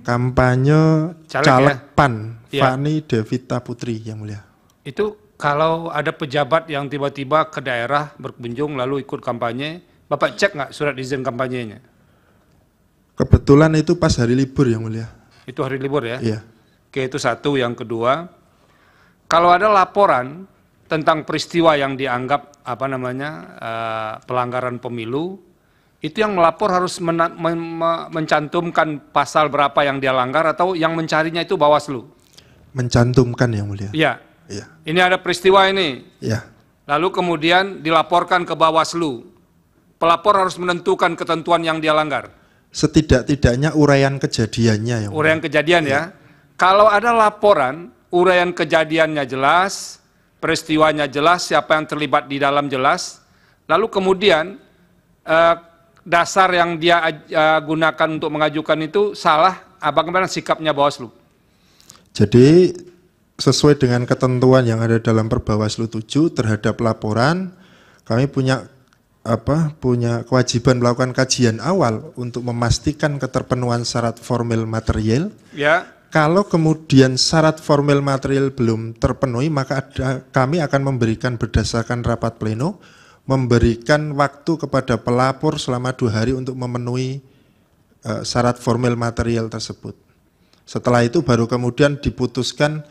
Kampanye Caleg, Caleg ya? PAN, ya. Fani Devita Putri yang mulia. Itu kalau ada pejabat yang tiba-tiba ke daerah berkunjung lalu ikut kampanye, Bapak cek nggak surat izin kampanyenya? Kebetulan itu pas hari libur yang mulia. Itu hari libur ya? Iya. Oke, itu satu. Yang kedua, kalau ada laporan tentang peristiwa yang dianggap apa namanya eh, pelanggaran pemilu itu yang melapor harus men men, mencantumkan pasal berapa yang dia langgar atau yang mencarinya itu Bawaslu. Mencantumkan yang mulia. ya Ya. Ini ada peristiwa ini. ya Lalu kemudian dilaporkan ke Bawaslu. Pelapor harus menentukan ketentuan yang dia langgar. Setidak-tidaknya uraian kejadiannya yang Uraian kejadian ya. ya. Kalau ada laporan, uraian kejadiannya jelas, peristiwanya jelas, siapa yang terlibat di dalam jelas. Lalu kemudian eh, dasar yang dia eh, gunakan untuk mengajukan itu salah, Apa bagaimana sikapnya Bawaslu? Jadi sesuai dengan ketentuan yang ada dalam Perbawaslu 7 terhadap laporan, kami punya apa punya kewajiban melakukan kajian awal untuk memastikan keterpenuhan syarat formal material. Ya kalau kemudian syarat formal material belum terpenuhi, maka ada, kami akan memberikan berdasarkan rapat pleno, memberikan waktu kepada pelapor selama dua hari untuk memenuhi uh, syarat formal material tersebut. Setelah itu baru kemudian diputuskan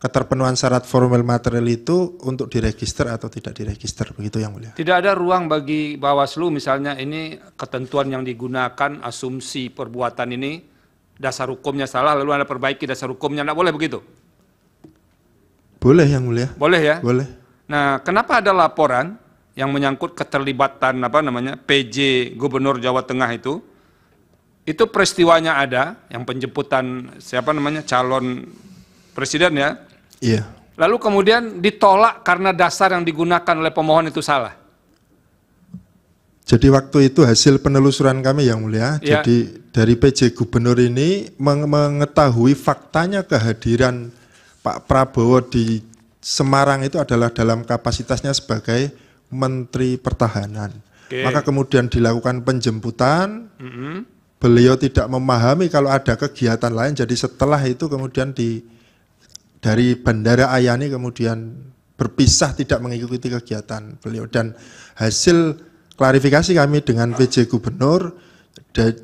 keterpenuhan syarat formal material itu untuk diregister atau tidak diregister begitu yang mulia. Tidak ada ruang bagi Bawaslu misalnya ini ketentuan yang digunakan asumsi perbuatan ini dasar hukumnya salah lalu Anda perbaiki dasar hukumnya. Tidak boleh begitu? Boleh yang mulia. Boleh ya? Boleh. Nah, kenapa ada laporan yang menyangkut keterlibatan apa namanya PJ Gubernur Jawa Tengah itu? Itu peristiwanya ada yang penjemputan siapa namanya calon presiden ya? Iya. Lalu kemudian ditolak karena dasar yang digunakan oleh pemohon itu salah. Jadi waktu itu hasil penelusuran kami yang mulia, ya. jadi dari PJ Gubernur ini mengetahui faktanya kehadiran Pak Prabowo di Semarang itu adalah dalam kapasitasnya sebagai Menteri Pertahanan. Okay. Maka kemudian dilakukan penjemputan, mm -hmm. beliau tidak memahami kalau ada kegiatan lain, jadi setelah itu kemudian di dari Bandara Ayani kemudian berpisah tidak mengikuti kegiatan beliau dan hasil klarifikasi kami dengan PJ Gubernur,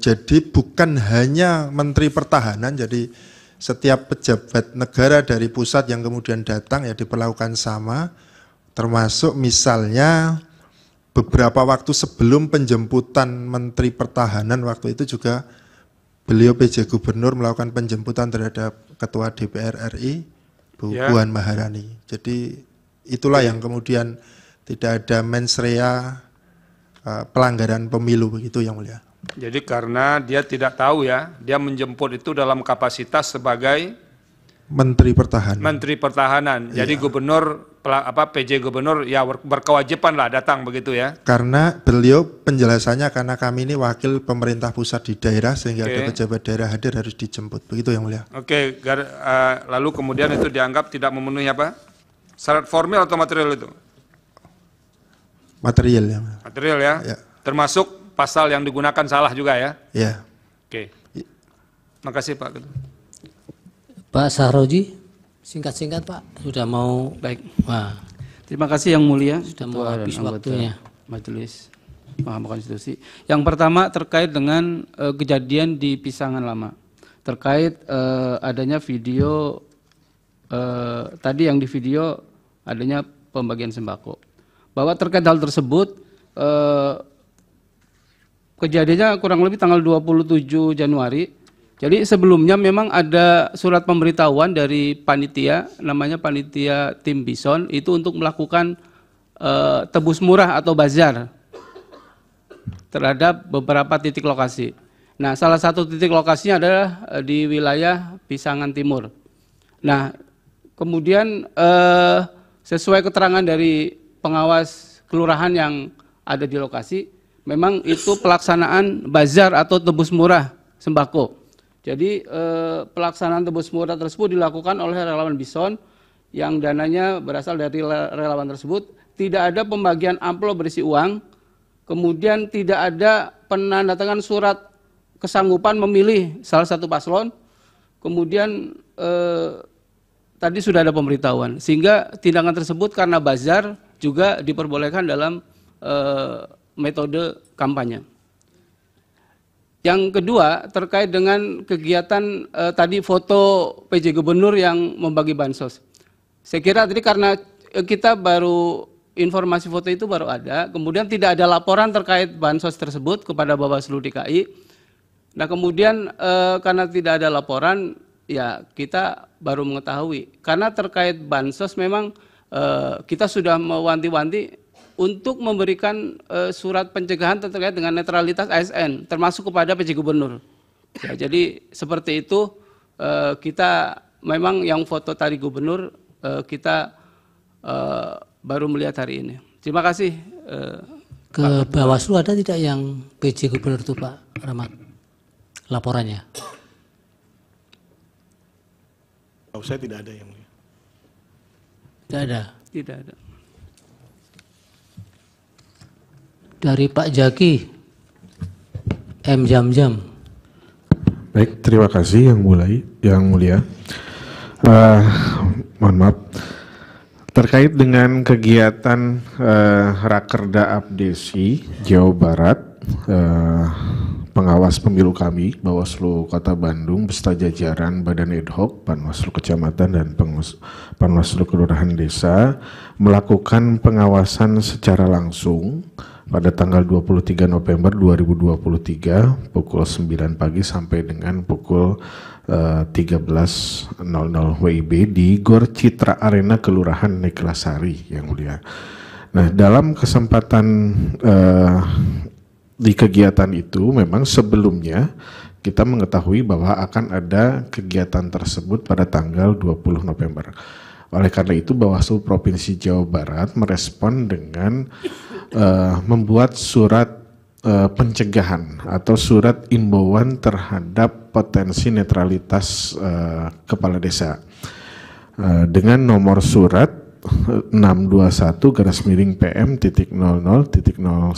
jadi bukan hanya Menteri Pertahanan, jadi setiap pejabat negara dari pusat yang kemudian datang ya diperlakukan sama, termasuk misalnya beberapa waktu sebelum penjemputan Menteri Pertahanan waktu itu juga beliau PJ Gubernur melakukan penjemputan terhadap Ketua DPR RI Bu ya. Puan Maharani. Jadi itulah ya. yang kemudian tidak ada mensrea Eh, pelanggaran pemilu begitu yang mulia. Jadi karena dia tidak tahu ya, dia menjemput itu dalam kapasitas sebagai Menteri Pertahanan. Menteri Pertahanan. Jadi iya. gubernur apa PJ gubernur ya berkewajiban lah datang begitu ya. Karena beliau penjelasannya karena kami ini wakil pemerintah pusat di daerah sehingga okay. ada pejabat daerah hadir harus dijemput. Begitu yang mulia. Oke, okay, uh, eh, lalu kemudian itu dianggap tidak memenuhi apa? Syarat formal atau material itu? Material ya. Material ya. ya. Termasuk pasal yang digunakan salah juga ya. Ya. Oke. Okay. Ya. Makasih Pak. Pak Sahroji, singkat-singkat Pak, sudah mau baik. Wah. Terima kasih yang mulia sudah mau habis waktunya. Majelis Mahkamah Konstitusi. Yang pertama terkait dengan uh, kejadian di Pisangan Lama. Terkait uh, adanya video uh, tadi yang di video adanya pembagian sembako bahwa terkait hal tersebut eh, kejadiannya kurang lebih tanggal 27 Januari. Jadi sebelumnya memang ada surat pemberitahuan dari panitia, namanya panitia tim Bison, itu untuk melakukan eh, tebus murah atau bazar terhadap beberapa titik lokasi. Nah, salah satu titik lokasinya adalah eh, di wilayah Pisangan Timur. Nah, kemudian eh, sesuai keterangan dari pengawas kelurahan yang ada di lokasi, memang itu pelaksanaan bazar atau tebus murah sembako. Jadi eh, pelaksanaan tebus murah tersebut dilakukan oleh relawan Bison yang dananya berasal dari relawan tersebut. Tidak ada pembagian amplop berisi uang, kemudian tidak ada penandatangan surat kesanggupan memilih salah satu paslon, kemudian eh, tadi sudah ada pemberitahuan. Sehingga tindakan tersebut karena bazar juga diperbolehkan dalam e, metode kampanye. Yang kedua terkait dengan kegiatan e, tadi foto PJ Gubernur yang membagi bansos. Saya kira tadi karena eh, kita baru informasi foto itu baru ada, kemudian tidak ada laporan terkait bansos tersebut kepada Bawaslu DKI. Nah kemudian e, karena tidak ada laporan, ya kita baru mengetahui. Karena terkait bansos memang Eh, kita sudah mewanti-wanti untuk memberikan uh, surat pencegahan terkait dengan netralitas ASN, termasuk kepada PJ Gubernur. Ya, jadi seperti itu uh, kita memang yang foto tadi Gubernur uh, kita uh, baru melihat hari ini. Terima kasih. Uh, Ke Bawaslu ada tidak yang PJ Gubernur itu Pak Rahmat laporannya? Oh, saya tidak ada yang tidak ada. Tidak ada. Dari Pak Jaki, M Jam Jam. Baik, terima kasih yang mulai, yang mulia. Uh, mohon maaf. Terkait dengan kegiatan uh, Rakerda Abdesi Jawa Barat, uh, pengawas pemilu kami, Bawaslu Kota Bandung, beserta jajaran Badan Ad Panwaslu Kecamatan, dan Panwaslu Kelurahan Desa melakukan pengawasan secara langsung pada tanggal 23 November 2023 pukul 9 pagi sampai dengan pukul uh, 13.00 WIB di Gor Citra Arena Kelurahan Neklasari yang mulia. Nah, dalam kesempatan uh, di kegiatan itu memang sebelumnya kita mengetahui bahwa akan ada kegiatan tersebut pada tanggal 20 November. Oleh karena itu Bawaslu Provinsi Jawa Barat merespon dengan uh, membuat surat uh, pencegahan atau surat imbauan terhadap potensi netralitas uh, kepala desa uh, dengan nomor surat 621 garis miring PM titik 00 titik 01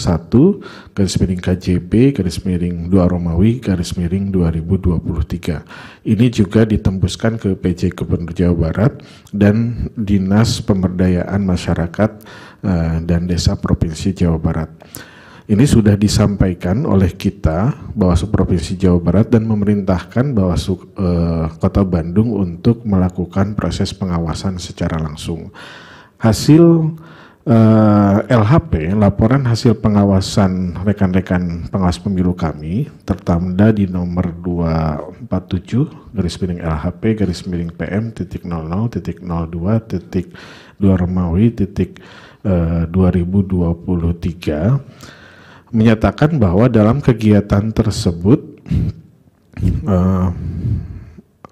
garis miring KJP garis miring 2 Romawi garis miring 2023. Ini juga ditembuskan ke PJ Gubernur Jawa Barat dan Dinas Pemberdayaan Masyarakat eh, dan Desa Provinsi Jawa Barat. Ini sudah disampaikan oleh kita Bawaslu Provinsi Jawa Barat dan memerintahkan Bawaslu eh, Kota Bandung untuk melakukan proses pengawasan secara langsung. Hasil eh, LHP, laporan hasil pengawasan rekan-rekan pengawas pemilu kami tertanda di nomor 247 garis miring LHP garis miring PM titik 00 titik 02 titik 2 Romawi titik 2023 eh, menyatakan bahwa dalam kegiatan tersebut [clears throat] eh,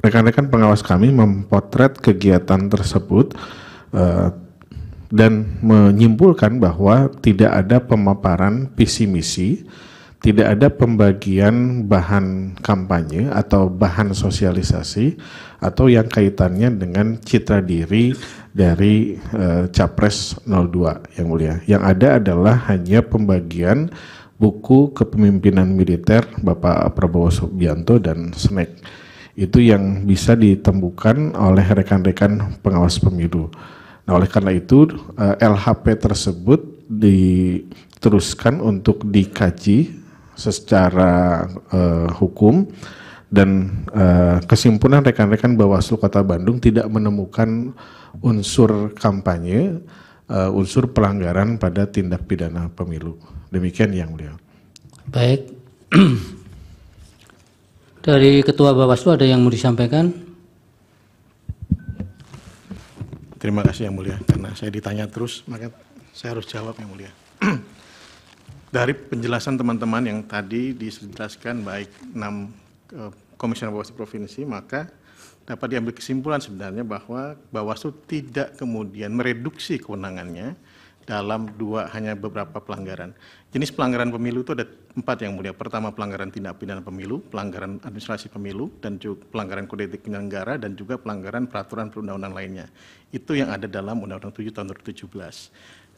rekan-rekan uh, pengawas kami memotret kegiatan tersebut uh, dan menyimpulkan bahwa tidak ada pemaparan visi misi, tidak ada pembagian bahan kampanye atau bahan sosialisasi atau yang kaitannya dengan citra diri dari uh, Capres 02 yang mulia. Yang ada adalah hanya pembagian buku kepemimpinan militer Bapak Prabowo Subianto dan Snack. Itu yang bisa ditemukan oleh rekan-rekan pengawas pemilu. Nah, oleh karena itu eh, LHP tersebut diteruskan untuk dikaji secara uh, hukum dan uh, kesimpulan rekan-rekan Bawaslu Kota Bandung tidak menemukan unsur kampanye, uh, unsur pelanggaran pada tindak pidana pemilu. Demikian yang mulia. Baik. [clears throat] Dari Ketua Bawaslu ada yang mau disampaikan? Terima kasih yang mulia, karena saya ditanya terus, maka saya harus jawab yang mulia. [clears throat] Dari penjelasan teman-teman yang tadi dijelaskan baik 6 Eh, komisioner Bawaslu provinsi maka dapat diambil kesimpulan sebenarnya bahwa Bawaslu tidak kemudian mereduksi kewenangannya dalam dua hanya beberapa pelanggaran. Jenis pelanggaran pemilu itu ada empat yang mulia. Pertama pelanggaran tindak pidana pemilu, pelanggaran administrasi pemilu, dan juga pelanggaran kode etik penyelenggara, dan juga pelanggaran peraturan perundang-undang lainnya. Itu yang ada dalam Undang-Undang 7 tahun 2017.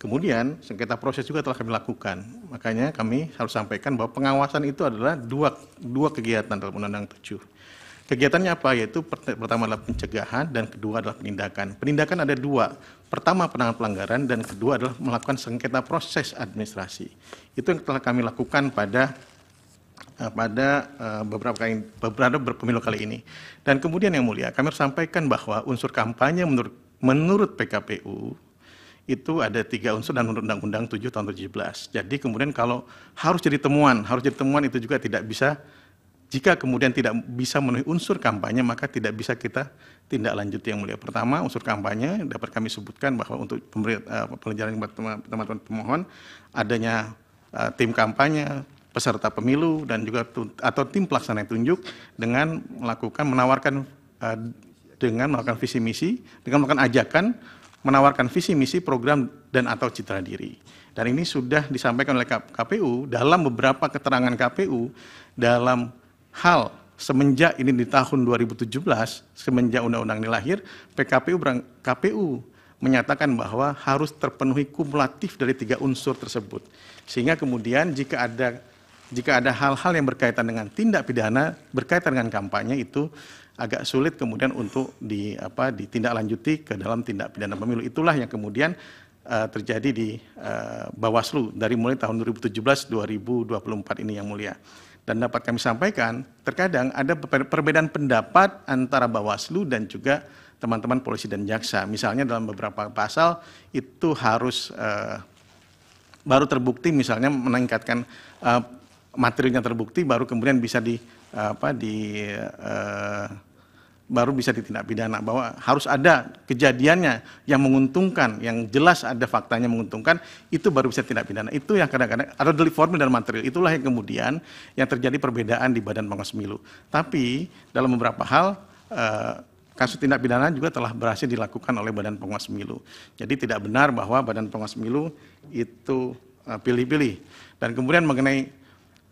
Kemudian sengketa proses juga telah kami lakukan. Makanya kami harus sampaikan bahwa pengawasan itu adalah dua, dua kegiatan dalam Undang-Undang tujuh. Kegiatannya apa? Yaitu pertama adalah pencegahan dan kedua adalah penindakan. Penindakan ada dua. Pertama penanganan pelanggaran dan kedua adalah melakukan sengketa proses administrasi. Itu yang telah kami lakukan pada eh, pada eh, beberapa kali beberapa pemilu kali ini. Dan kemudian yang mulia, kami harus sampaikan bahwa unsur kampanye menurut menurut PKPU itu ada tiga unsur dan Undang-Undang 7 tahun 17. Jadi kemudian kalau harus jadi temuan, harus jadi temuan itu juga tidak bisa jika kemudian tidak bisa memenuhi unsur kampanye maka tidak bisa kita tindak lanjuti yang mulia. Pertama unsur kampanye dapat kami sebutkan bahwa untuk pelajaran eh, buat teman-teman pemohon adanya uh, tim kampanye, peserta pemilu dan juga atau tim pelaksana tunjuk dengan melakukan menawarkan uh, dengan melakukan visi misi, dengan melakukan ajakan menawarkan visi misi program dan atau citra diri. Dan ini sudah disampaikan oleh KPU dalam beberapa keterangan KPU dalam hal semenjak ini di tahun 2017 semenjak undang-undang ini lahir PKPU berang, KPU menyatakan bahwa harus terpenuhi kumulatif dari tiga unsur tersebut. Sehingga kemudian jika ada jika ada hal-hal yang berkaitan dengan tindak pidana berkaitan dengan kampanye itu agak sulit kemudian untuk di apa ditindaklanjuti ke dalam tindak pidana pemilu. Itulah yang kemudian uh, terjadi di uh, Bawaslu dari mulai tahun 2017 2024 ini yang mulia. Dan dapat kami sampaikan, terkadang ada perbedaan pendapat antara Bawaslu dan juga teman-teman polisi dan jaksa. Misalnya dalam beberapa pasal itu harus uh, baru terbukti misalnya meningkatkan uh, materinya terbukti baru kemudian bisa di apa di uh, baru bisa ditindak pidana bahwa harus ada kejadiannya yang menguntungkan yang jelas ada faktanya menguntungkan itu baru bisa tindak pidana itu yang kadang-kadang ada delik formil dan material itulah yang kemudian yang terjadi perbedaan di badan pengawas pemilu tapi dalam beberapa hal eh, kasus tindak pidana juga telah berhasil dilakukan oleh badan pengawas pemilu jadi tidak benar bahwa badan pengawas pemilu itu eh, pilih-pilih dan kemudian mengenai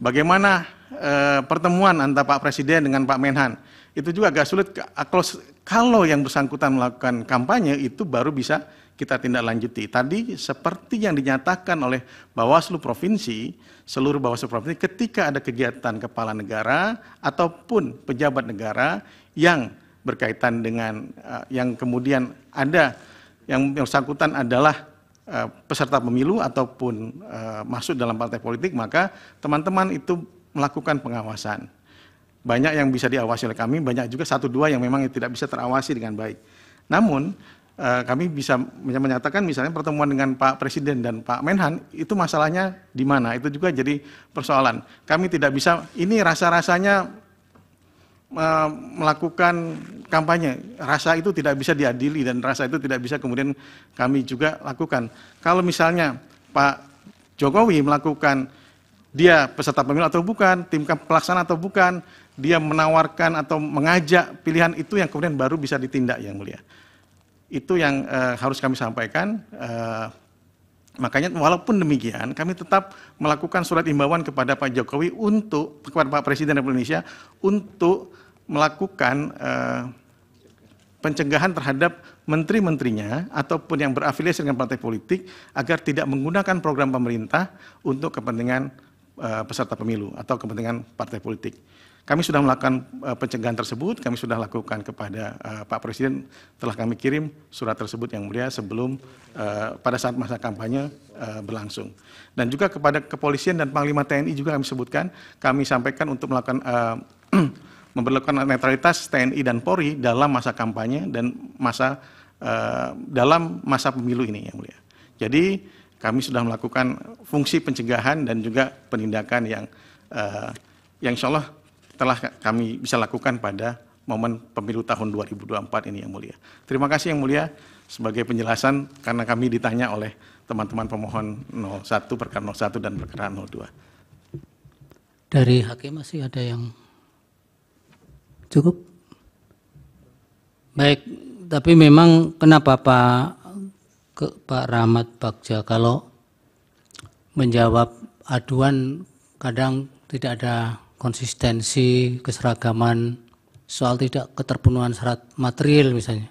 bagaimana eh, pertemuan antara Pak Presiden dengan Pak Menhan itu juga agak sulit kalau kalau yang bersangkutan melakukan kampanye itu baru bisa kita tindak lanjuti. Tadi seperti yang dinyatakan oleh Bawaslu Provinsi, seluruh Bawaslu Provinsi ketika ada kegiatan kepala negara ataupun pejabat negara yang berkaitan dengan uh, yang kemudian ada yang bersangkutan adalah eh, peserta pemilu ataupun uh, masuk dalam partai politik, maka teman-teman itu melakukan pengawasan banyak yang bisa diawasi oleh kami, banyak juga satu dua yang memang tidak bisa terawasi dengan baik. Namun eh, kami bisa menyatakan misalnya pertemuan dengan Pak Presiden dan Pak Menhan itu masalahnya di mana? Itu juga jadi persoalan. Kami tidak bisa ini rasa-rasanya eh, melakukan kampanye. Rasa itu tidak bisa diadili dan rasa itu tidak bisa kemudian kami juga lakukan. Kalau misalnya Pak Jokowi melakukan dia peserta pemilu atau bukan, tim pelaksana atau bukan, dia menawarkan atau mengajak pilihan itu yang kemudian baru bisa ditindak yang mulia. Itu yang uh, harus kami sampaikan. Uh, makanya walaupun demikian kami tetap melakukan surat imbauan kepada Pak Jokowi untuk kepada Pak Presiden Republik Indonesia untuk melakukan uh, pencegahan terhadap menteri-menterinya ataupun yang berafiliasi dengan partai politik agar tidak menggunakan program pemerintah untuk kepentingan uh, peserta pemilu atau kepentingan partai politik. Kami sudah melakukan eh, pencegahan tersebut, kami sudah lakukan kepada uh, Pak Presiden, telah kami kirim surat tersebut yang mulia sebelum uh, pada saat masa kampanye uh, berlangsung. Dan juga kepada kepolisian dan Panglima TNI juga kami sebutkan, kami sampaikan untuk melakukan uh, [clears throat] memperlakukan netralitas TNI dan Polri dalam masa kampanye dan masa uh, dalam masa pemilu ini yang mulia. Jadi kami sudah melakukan fungsi pencegahan dan juga penindakan yang uh, yang insya Allah telah kami bisa lakukan pada momen pemilu tahun 2024 ini yang mulia. Terima kasih yang mulia sebagai penjelasan karena kami ditanya oleh teman-teman pemohon 01 perkara 01 dan perkara 02. Dari hakim masih ada yang cukup? Baik, tapi memang kenapa Pak ke, Pak Rahmat Bagja kalau menjawab aduan kadang tidak ada konsistensi, keseragaman, soal tidak keterpenuhan syarat material misalnya.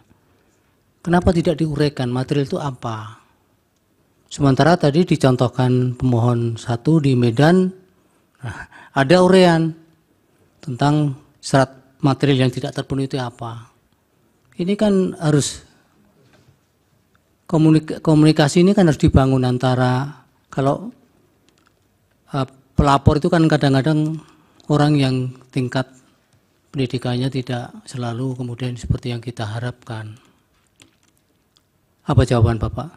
Kenapa tidak diuraikan material itu apa? Sementara tadi dicontohkan pemohon satu di Medan, nah, ada urean tentang syarat material yang tidak terpenuhi itu apa. Ini kan harus komunikasi ini kan harus dibangun antara kalau eh, pelapor itu kan kadang-kadang orang yang tingkat pendidikannya tidak selalu kemudian seperti yang kita harapkan. Apa jawaban Bapak?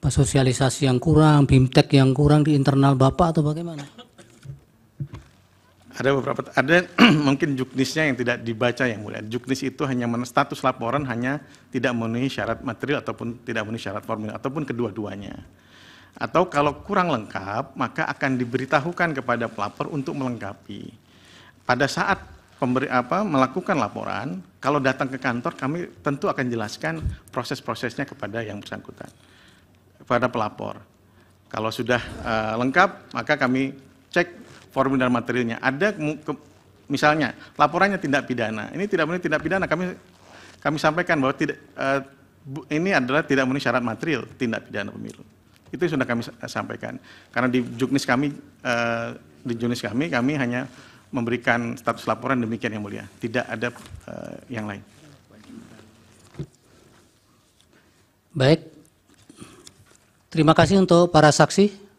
Apa sosialisasi yang kurang, bimtek yang kurang di internal Bapak atau bagaimana? Ada beberapa, ada [clears throat] mungkin juknisnya yang tidak dibaca yang mulia. Juknis itu hanya men, status laporan hanya tidak memenuhi syarat material ataupun tidak memenuhi syarat formal ataupun kedua-duanya atau kalau kurang lengkap maka akan diberitahukan kepada pelapor untuk melengkapi. Pada saat pemberi apa melakukan laporan, kalau datang ke kantor kami tentu akan jelaskan proses-prosesnya kepada yang bersangkutan, kepada pelapor. Kalau sudah uh, lengkap maka kami cek form dan materialnya. Ada ke, misalnya laporannya tindak pidana. Ini tidak memenuhi tindak pidana kami kami sampaikan bahwa tidak uh, ini adalah tidak memenuhi syarat material tindak pidana pemilu. Itu sudah kami sampaikan. Karena di juknis kami uh, di juknis kami kami hanya memberikan status laporan demikian yang mulia. Tidak ada uh, yang lain. Baik. Terima kasih untuk para saksi.